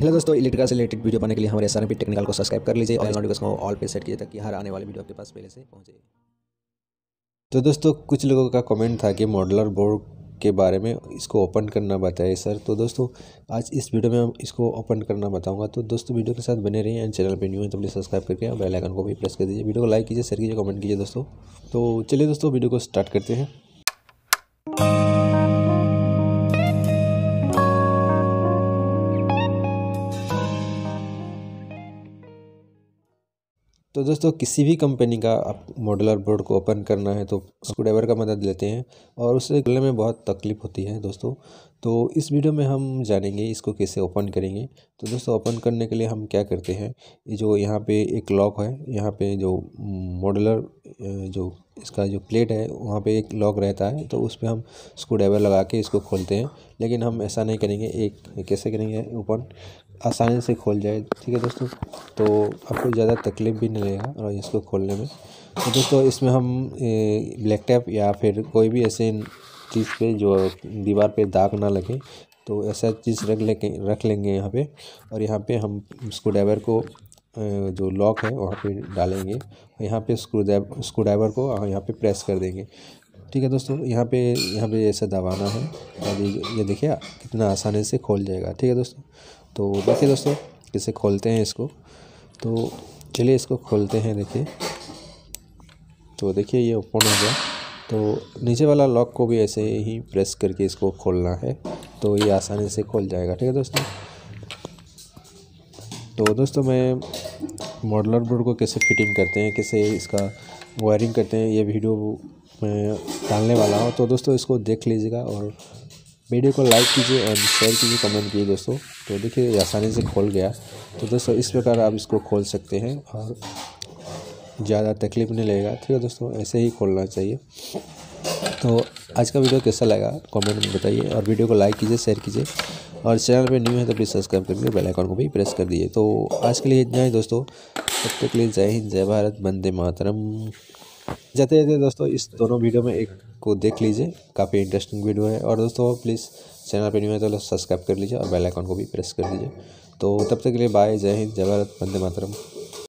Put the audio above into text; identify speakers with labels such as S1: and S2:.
S1: hello दोस्तों electrical से related video बनाने के लिए हमारे एस टेक्निकल को सब्सक्राइब कर लीजिए और नोटिफिकेशन को ऑल पे सेट कीजिए ताकि हर आने वाले वीडियो आपके पास पहले से पहुंचे तो दोस्तों कुछ लोगों का कमेंट था कि मॉडलर बोर्ड के बारे में इसको ओपन करना बताए सर तो दोस्तों आज इस वीडियो में इसको ओपन करना बताऊँगा तो दोस्तों वीडियो के साथ बने रहिए एंड चैनल पर न्यू है तो प्लीज़ सब्सक्राइब करके बेलाइकन को भी प्रेस कर दीजिए वीडियो को लाइक कीजिए शेयर कीजिए कमेंट कीजिए दोस्तों तो चलिए दोस्तों वीडियो को स्टार्ट करते हैं तो दोस्तों किसी भी कंपनी का आप मॉडलर बोर्ड को ओपन करना है तो स्क्रूड्राइवर का मदद लेते हैं और उससे खुलने में बहुत तकलीफ़ होती है दोस्तों तो इस वीडियो में हम जानेंगे इसको कैसे ओपन करेंगे तो दोस्तों ओपन करने के लिए हम क्या करते हैं ये जो यहाँ पे एक लॉक है यहाँ पे जो मॉडलर जो इसका जो प्लेट है वहाँ पे एक लॉक रहता है तो उस पर हम स्क्रू ड्राइवर लगा के इसको खोलते हैं लेकिन हम ऐसा नहीं करेंगे एक कैसे करेंगे ओपन आसानी से खोल जाए ठीक है दोस्तों तो आपको ज़्यादा तकलीफ भी नहीं रहेगा और इसको खोलने में तो दोस्तों इसमें हम ब्लैक टैप या फिर कोई भी ऐसे चीज़ पे जो दीवार पे दाग ना लगे तो ऐसा चीज़ रख ले रख लेंगे यहाँ पे और यहाँ पे हम स्क्रू ड्राइवर को जो लॉक है वहाँ पे डालेंगे यहाँ पे स्क्रू ड्राइवर स्क्रू ड्राइवर को यहाँ पे प्रेस कर देंगे ठीक है दोस्तों यहाँ पे यहाँ पे ऐसा दबाना है और ये देखिए कितना आसानी से खोल जाएगा ठीक है दोस्तों तो देखिए दोस्तों कैसे खोलते हैं इसको तो चलिए इसको खोलते हैं देखिए तो देखिए ये ओपन हो गया तो नीचे वाला लॉक को भी ऐसे ही प्रेस करके इसको खोलना है तो ये आसानी से खोल जाएगा ठीक है दोस्तों तो दोस्तों मैं मॉडलर बोर्ड को कैसे फिटिंग करते हैं कैसे इसका वायरिंग करते हैं ये वीडियो मैं डालने वाला हूँ तो दोस्तों इसको देख लीजिएगा और वीडियो को लाइक कीजिए एंड शेयर कीजिए कमेंट कीजिए दोस्तों तो देखिए आसानी से खोल गया तो दोस्तों इस प्रकार आप इसको खोल सकते हैं और ज़्यादा तकलीफ नहीं लगेगा ठीक है दोस्तों ऐसे ही खोलना चाहिए तो आज का वीडियो कैसा लगा कमेंट में बताइए और वीडियो को लाइक कीजिए शेयर कीजिए और चैनल पे न्यू है तो प्लीज़ सब्सक्राइब करके बेल आइकन को भी प्रेस कर दीजिए तो आज के लिए इतना ही दोस्तों तब तक के लिए जय हिंद जय भारत वंदे मातरम जाते जाते दोस्तों इस दोनों वीडियो में एक को देख लीजिए काफ़ी इंटरेस्टिंग वीडियो है और दोस्तों प्लीज़ चैनल पर न्यू है तो सब्सक्राइब कर लीजिए और बेलाइकॉन को भी प्रेस कर दीजिए तो तब तक के लिए बाय जय हिंद जय भारत वंदे मातरम